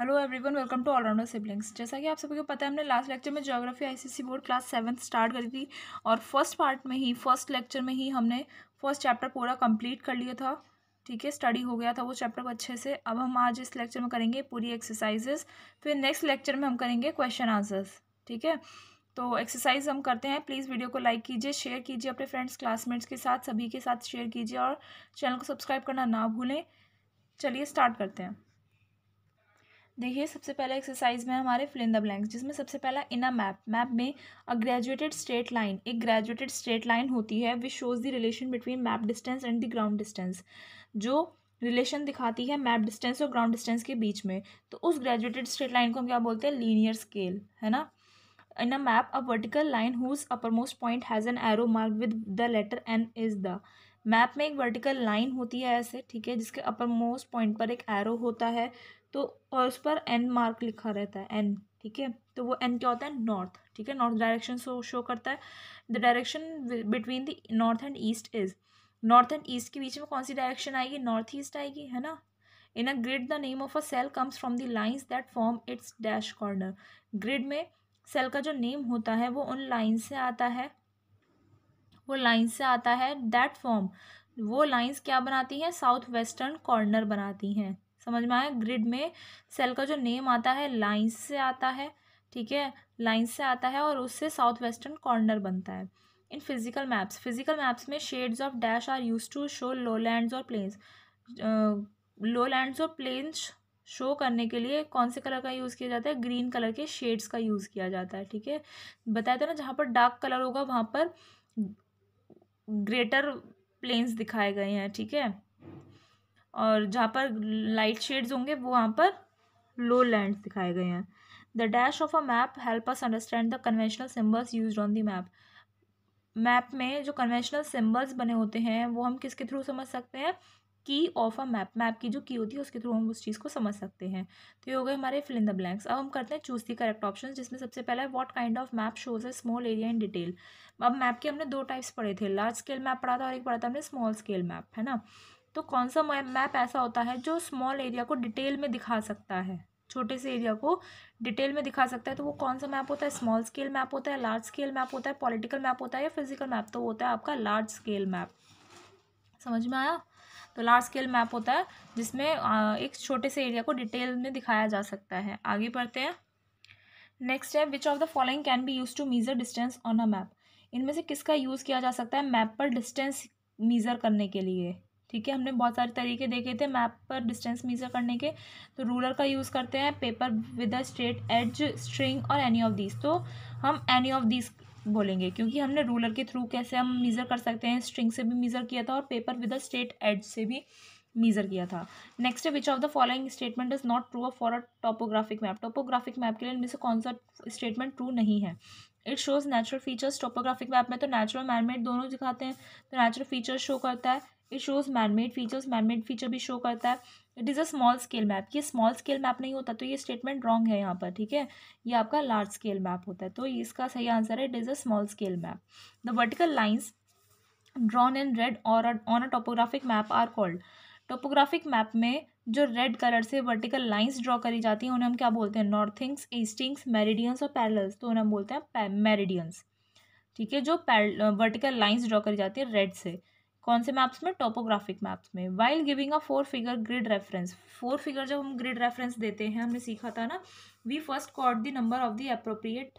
hello everyone welcome to all rounder siblings जैसा कि आप सभी को पता है हमने लास्ट लेक्चर में geography ICC board class seventh start करी थी और फर्स्ट पार्ट में ही फर्स्ट लेक्चर में ही हमने फर्स्ट चैप्टर पूरा कंप्लीट कर लिया था ठीक है स्टडी हो गया था वो चैप्टर को अच्छे से अब हम आज इस लेक्चर में करेंगे पूरी एक्सरसाइजेस फिर नेक्स्ट लेक्चर में हम करेंगे क्वेश्चन आंसर्स ठीक है तो एक्सरसाइज हम करते हैं प्लीज़ वीडियो को लाइक कीजिए शेयर कीजिए अपने फ्रेंड्स क्लासमेट्स के साथ सभी के साथ शेयर कीजिए और चैनल को सब्सक्राइब करना ना भूलें चलिए स्टार्ट करते हैं देखिए सबसे पहला एक्सरसाइज में हमारे फिल इन द ब्लैंक्स जिसमें सबसे पहला इन अ मैप मैप में अ ग्रेजुएटेड स्ट्रेट लाइन एक ग्रेजुएटेड स्ट्रेट लाइन होती है which shows the relation between map distance and the ground distance जो रिलेशन दिखाती है मैप डिस्टेंस और ग्राउंड डिस्टेंस के बीच में तो उस ग्रेजुएटेड स्ट्रेट लाइन को हम क्या बोलते हैं लीनियर स्केल है ना in map a vertical line whose uppermost point has an arrow mark with the letter N is the map में एक वर्टिकल लाइन होती है ऐसे ठीक है जिसके अपर मोस्ट पॉइंट पर एक एरो होता है तो और उस पर एन मार्क लिखा रहता है एन ठीक है तो वो एन क्या होता है नॉर्थ ठीक है नॉर्थ डायरेक्शन शो शो करता है the direction between the north and east is north and east के बीच में कौन सी डायरेक्शन आएगी नॉर्थ ईस्ट आएगी है ना in a grid the name of a cell comes from the lines that form its dash corner grid में सेल का जो नेम होता है वो उन लाइन से आता है वो लाइन से आता है दैट फॉर्म वो लाइंस क्या बनाती हैं साउथ वेस्टर्न कॉर्नर बनाती हैं समझ में आया ग्रिड में सेल का जो नेम आता है लाइन्स से आता है ठीक है लाइन्स से आता है और उससे साउथ वेस्टर्न कॉर्नर बनता है in physical maps physical maps में shades of dash are use to show low land और प्लेन्स लो लैंड और प्लेन्स शो करने के लिए कौन से कलर का यूज़ किया जाता है ग्रीन कलर के शेड्स का यूज़ किया जाता है ठीक है बताया था ना जहाँ पर डार्क कलर होगा वहाँ पर ग्रेटर प्लेन्स दिखाए गए हैं ठीक है और जहाँ पर लाइट शेड्स होंगे वो वहाँ पर लो लैंड दिखाए गए हैं the dash of a map help us understand the conventional symbols use on the map map में जो कन्वेंशनल सिम्बल्स बने होते हैं वो हम किसके थ्रू समझ सकते हैं की ऑफ अ मैप मैप की जो की होती है उसके थ्रू हम उस चीज़ को समझ सकते हैं तो ये हो गए हमारे फिल इन द ब्लैंक्स अब हम करते हैं चूज दी करेक्ट ऑप्शन जिसमें सबसे पहला है what kind of map shows a small area in detail अब मैप के हमने दो टाइप्स पढ़े थे लार्ज स्केल मैप पढ़ा था और एक पढ़ा था हमने स्मॉल स्केल मैप है ना तो कौन सा मैप ऐसा होता है जो स्मॉल एरिया को डिटेल में दिखा सकता है छोटे से एरिया को डिटेल में दिखा सकता है तो वो कौन सा मैप होता है स्मॉल स्केल मैप होता है लार्ज स्केल मैप होता है पॉलिटिकल मैप होता है या फिजिकल मैप तो होता है आपका लार्ज स्केल मैप समझ में आया तो लार्ज स्केल मैप होता है जिसमें एक छोटे से एरिया को डिटेल में दिखाया जा सकता है आगे बढ़ते हैं नेक्स्ट है which of the following can be use to measure distance on a map इनमें से किसका यूज़ किया जा सकता है मैप पर डिस्टेंस मीज़र करने के लिए ठीक है हमने बहुत सारे तरीके देखे थे मैप पर डिस्टेंस मीज़र करने के तो रूलर का यूज़ करते हैं paper with a straight edge string और एनी ऑफ दीज तो हम एनी ऑफ दीज बोलेंगे क्योंकि हमने रूलर के थ्रू कैसे हम मीज़र कर सकते हैं स्ट्रिंग से भी मीज़र किया था और paper with a straight edge से भी मीज़र किया था next which of the following statement is not true for a topographic map topographic map के लिए इनमें से कौन सा स्टेटमेंट ट्रू नहीं है it shows natural features topographic map में तो नेचुरल मैनमेड दोनों दिखाते हैं तो नेचुरल फीचर्स शो करता है it shows man made features man made feature भी शो करता है it is a small scale map ये स्मॉल स्केल मैप नहीं होता तो ये स्टेटमेंट रॉन्ग है यहाँ पर ठीक है ये आपका लार्ज स्केल मैप होता है तो इसका सही आंसर है it is a small scale map the vertical lines drawn in red और on a topographic map are called topographic map में जो रेड कलर से वर्टिकल लाइन्स ड्रॉ करी जाती हैं उन्हें हम क्या बोलते हैं नॉर्थिंग्स ईस्टिंग्स मेरिडियंस और पैरल्स तो उन्हें हम बोलते हैं मेरिडियंस ठीक है जो वर्टिकल लाइन्स ड्रॉ करी जाती है रेड से कौन से मैप्स में टोपोग्राफिक मैप्स में while giving a four figure grid reference four figure जब हम ग्रिड रेफरेंस देते हैं हमने सीखा था ना we first caught the number of the appropriate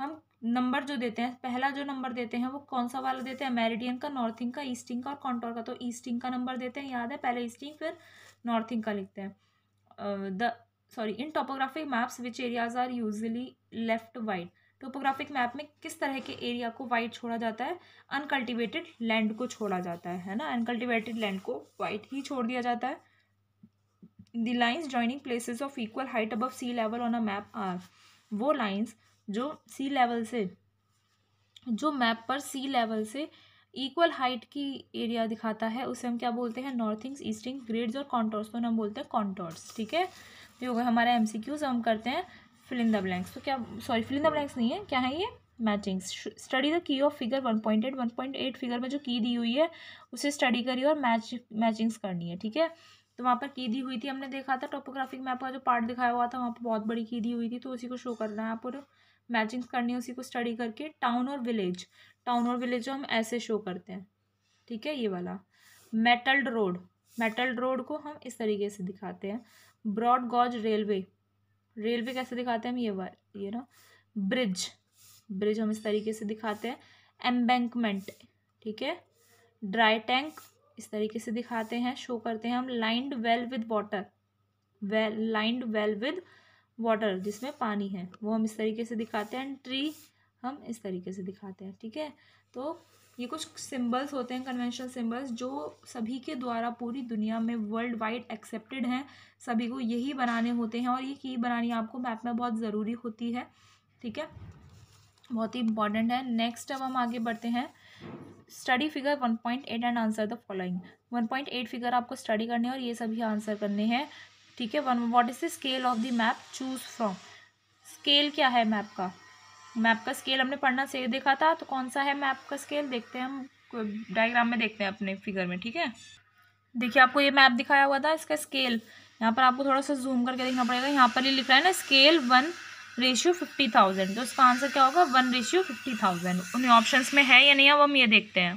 हम नंबर जो देते हैं पहला जो नंबर देते हैं वो कौन सा वाला देते हैं मेरिडियन का नॉर्थिंग का ईस्टिंग का और कॉन्टोर का तो ईस्टिंग का नंबर देते हैं याद है पहले ईस्टिंग फिर नॉर्थिंग का लिखते हैं the sorry in topographic maps which areas are usually left white topographic map में किस तरह के एरिया को वाइट छोड़ा जाता है अनकल्टिवेटेड लैंड को छोड़ा जाता है है ना अनकल्टिवेटेड लैंड को वाइट ही छोड़ दिया जाता है the lines joining places of equal height above sea level on a map are वो लाइन्स जो सी लेवल से जो मैप पर सी लेवल से इक्वल हाइट की एरिया दिखाता है उसे हम क्या बोलते हैं नॉर्थिंग्स ईस्टिंग ग्रेड्स और कॉन्टोर्स तो को हम बोलते हैं कॉन्टोर्स ठीक है तो हमारे एम सी क्यूज हम करते हैं फिलिंग द ब्लैंक्स तो क्या सॉरी फिलिंग द ब्लैंक्स नहीं है क्या है ये matching study the key of figure one point eight one point eight figure में जो की दी हुई है उसे स्टडी करिए और मैच मैचिंग्स करनी है ठीक है तो वहाँ पर की दी हुई थी हमने देखा था टोपोग्राफिक मैप का जो पार्ट दिखाया हुआ था वहाँ पर बहुत बड़ी की दी हुई थी तो उसी को शो करना है आप और मैचिंग्स करनी है उसी को स्टडी करके टाउन और विलेज टाउन और विलेज जो हम ऐसे शो करते हैं ठीक है ये वाला मेटल्ड रोड मेटल्ड रोड को हम इस तरीके से दिखाते हैं ब्रॉड गॉज रेलवे रेलवे कैसे दिखाते हैं हम ये ये ना ब्रिज ब्रिज हम इस तरीके से दिखाते हैं एम्बेंकमेंट ठीक है ड्राई टैंक इस तरीके से दिखाते हैं शो करते हैं हम lined well with water well lined well with water जिसमें पानी है वो हम इस तरीके से दिखाते हैं ट्री हम इस तरीके से दिखाते हैं ठीक है तो ये कुछ सिंबल्स होते हैं कन्वेंशनल सिंबल्स जो सभी के द्वारा पूरी दुनिया में वर्ल्ड वाइड एक्सेप्टेड हैं सभी को यही बनाने होते हैं और ये की बनानी आपको मैप में बहुत ज़रूरी होती है ठीक है बहुत ही इंपॉर्टेंट है नेक्स्ट अब हम आगे बढ़ते हैं study figure one point eight and answer the following one point eight figure आपको स्टडी करने और ये सभी आंसर करने हैं ठीक है one what is the scale of the map choose from scale क्या है मैप का मैप का स्केल हमने पढ़ना से देखा था तो कौन सा है मैप का स्केल देखते हैं हम डायग्राम में देखते हैं अपने फिगर में ठीक है देखिए आपको ये मैप दिखाया हुआ था इसका स्केल यहाँ पर आपको थोड़ा सा जूम करके देखना पड़ेगा यहाँ पर ये लिख रहा है ना scale one ratio fifty thousand तो इसका आंसर क्या होगा वन रेशियो फिफ्टी थाउजेंड उन्हें ऑप्शन में है या नहीं है वो हम ये देखते हैं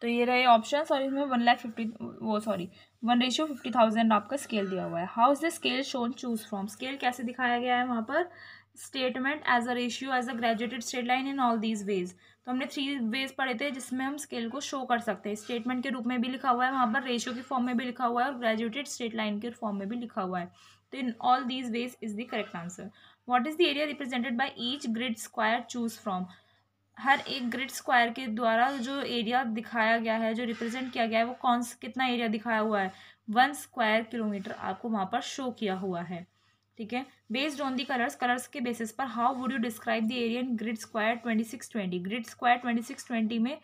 तो ये रहे ऑप्शन और इसमें वन लैख फिफ्टी वो sorry one ratio fifty thousand आपका स्केल दिया हुआ है how is the scale shown choose from scale कैसे दिखाया गया है वहाँ पर statement as a ratio as a graduated straight line in all these ways तो हमने थ्री वेज पढ़े थे जिसमें हम स्केल को शो कर सकते हैं स्टेटमेंट के रूप में भी लिखा हुआ है वहाँ पर रेशियो के फॉर्म में भी लिखा हुआ है और ग्रेजुएटेड स्ट्रेट लाइन के फॉर्म में भी लिखा हुआ है तो in all these ways is the correct answer what is the area represented by each grid square choose from हर एक ग्रिड स्क्वायर के द्वारा जो एरिया दिखाया गया है जो रिप्रेजेंट किया गया है वो कौन कितना एरिया दिखाया हुआ है वन स्क्वायर किलोमीटर आपको वहाँ पर शो किया हुआ है ठीक है based on the colours colours के बेसिस पर how would you describe the area in grid square twenty six twenty grid square twenty six twenty में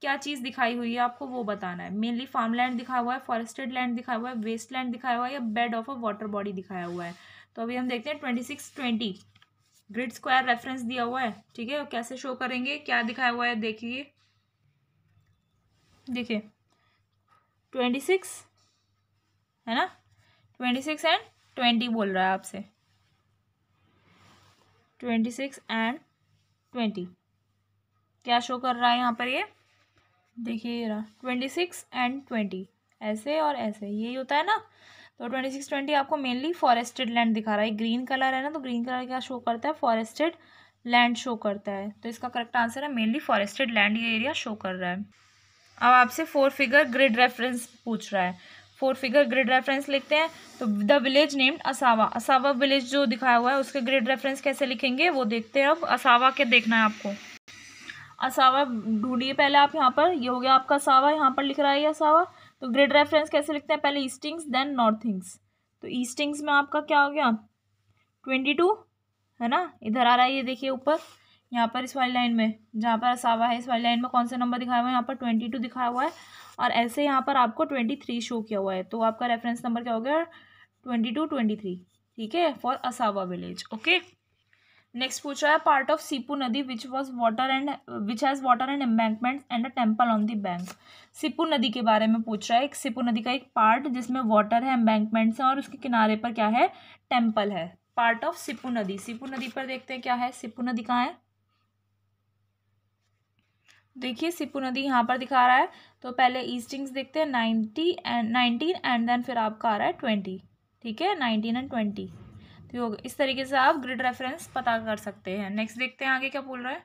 क्या चीज़ दिखाई हुई है आपको वो बताना है मेनली फार्म लैंड दिखाया हुआ है फॉरेस्टेड लैंड दिखाया हुआ है वेस्ट लैंड दिखाया हुआ है या bed of a water body दिखाया हुआ है तो अभी हम देखते हैं twenty six twenty grid square reference दिया हुआ है ठीक है कैसे शो करेंगे क्या दिखाया हुआ है देखिए देखिए ट्वेंटी सिक्स है ना ट्वेंटी सिक्स एंड ट्वेंटी बोल रहा है आपसे ट्वेंटी सिक्स एंड ट्वेंटी क्या शो कर रहा है यहाँ पर ये देखिए ये रहा ट्वेंटी सिक्स एंड ट्वेंटी ऐसे और ऐसे यही होता है ना तो ट्वेंटी सिक्स ट्वेंटी आपको मेनली फॉरेस्टेड लैंड दिखा रहा है ग्रीन कलर है ना तो ग्रीन कलर क्या शो करता है फॉरेस्टेड लैंड शो करता है तो इसका करेक्ट आंसर है मेनली फॉरेस्टेड लैंड ये एरिया शो कर रहा है अब आपसे फोर फिगर ग्रिड रेफरेंस पूछ रहा है फोर फिगर ग्रिड रेफरेंस लिखते हैं तो द विलेज नेम्ड असावा असावा विलेज जो दिखाया हुआ है उसके ग्रिड रेफरेंस कैसे लिखेंगे वो देखते हैं अब असावा के देखना है आपको असावा ढूंढिए पहले आप यहाँ पर ये यह हो गया आपका असावा यहाँ पर लिख रहा है असावा तो ग्रिड रेफरेंस कैसे लिखते हैं पहले ईस्टिंग्स देन नॉर्थिंग्स तो ईस्टिंग्स में आपका क्या हो गया ट्वेंटी टू है ना इधर आ रहा है ये देखिए ऊपर यहाँ पर इस वाली लाइन में जहाँ पर असावा है इस वाली लाइन में कौन सा नंबर दिखाया हुआ है यहाँ पर ट्वेंटी टू दिखाया हुआ है और ऐसे यहाँ पर आपको ट्वेंटी थ्री शो किया हुआ है तो आपका रेफरेंस नंबर क्या हो गया ट्वेंटी टू ट्वेंटी थ्री ठीक है फॉर असावा विलेज ओके नेक्स्ट पूछा है पार्ट ऑफ सीपू नदी which was water and which has water and embankment and a temple on the bank Sipu नदी के बारे में पूछ रहा है एक सीपू नदी का एक पार्ट जिसमें वाटर है एम्बैंकमेंट्स हैं और उसके किनारे पर क्या है टेम्पल है पार्ट ऑफ सिपू नदी सिपू नदी पर देखते हैं क्या है सिपू नदी कहाँ है देखिए सिपू नदी यहाँ पर दिखा रहा है तो पहले ईस्टिंग्स देखते हैं ninety and nineteen and then फिर आपका आ रहा है ट्वेंटी ठीक है नाइनटीन एंड ट्वेंटी तो योग इस तरीके से आप ग्रिड रेफरेंस पता कर सकते हैं नेक्स्ट देखते हैं आगे क्या बोल रहा है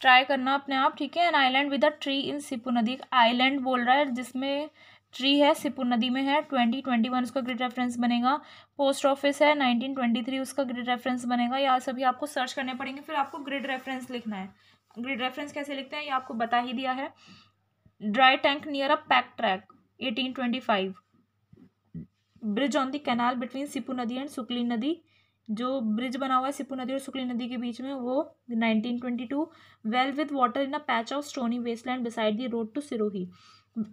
ट्राई करना अपने आप ठीक है an island with a tree in Sipu नदी एक आइलैंड बोल रहा है जिसमें ट्री है सिपू नदी में है ट्वेंटी ट्वेंटी वन उसका ग्रिड रेफरेंस बनेगा पोस्ट ऑफिस है नाइनटीन ट्वेंटी थ्री उसका ग्रिड रेफरेंस बनेगा या सभी आपको सर्च करने पड़ेंगे फिर आपको ग्रिड रेफरेंस लिखना है ग्रिड रेफरेंस कैसे लिखते हैं ये आपको बता ही दिया है dry tank near a pack track eighteen bridge on the canal between Sipu नदी एंड सुकली नदी जो ब्रिज बना हुआ है सिपू नदी और सुकली नदी के बीच में वो 1922 well with water in a patch of stony wasteland beside the road to Sirohi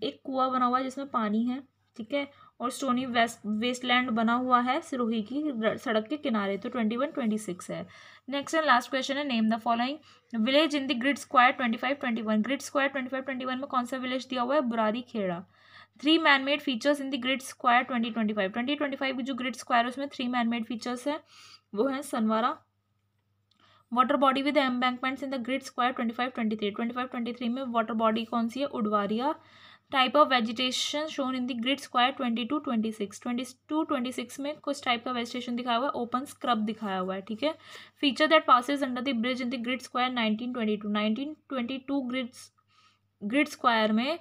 एक कुआ बना हुआ है जिसमें पानी है ठीक है और स्टोनी वेस्ट वेस्टलैंड बना हुआ है सिरोही की सड़क के किनारे तो ट्वेंटी वन ट्वेंटी सिक्स है नेक्स्ट एंड लास्ट क्वेश्चन है name the following village in the grid square twenty five twenty one grid square twenty five twenty one में कौन सा विलेज दिया हुआ है Burari Kheda three man made features in the grid square twenty twenty five twenty twenty five की जो grid square है उसमें थ्री मैन मेड फीचर्स हैं वो हैं Sanwara water body with embankments in the grid square twenty five twenty three twenty five twenty three में water body कौन सी है Udwaria type of vegetation shown in the grid square twenty two twenty six twenty two twenty six में कुछ type का vegetation दिखाया हुआ है ओपन स्क्रब दिखाया हुआ है ठीक है feature that passes under the bridge in the grid square nineteen twenty two nineteen twenty two grid grid square में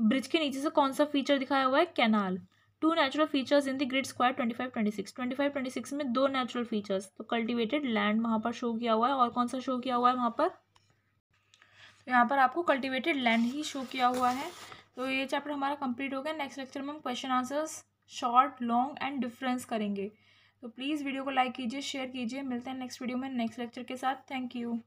ब्रिज के नीचे से कौन सा फीचर दिखाया हुआ है canal two natural features in the grid square twenty five twenty six twenty five twenty six में दो नेचुरल फीचर्स तो कल्टिवेटेड लैंड वहाँ पर शो किया हुआ है और कौन सा शो किया हुआ है वहाँ पर यहाँ पर आपको कल्टिवेटेड लैंड ही शो किया हुआ है तो ये चैप्टर हमारा कंप्लीट हो गया नेक्स्ट लेक्चर में हम question answers short long and difference करेंगे तो प्लीज़ वीडियो को लाइक कीजिए शेयर कीजिए मिलते हैं नेक्स्ट वीडियो में नेक्स्ट लेक्चर के साथ थैंक यू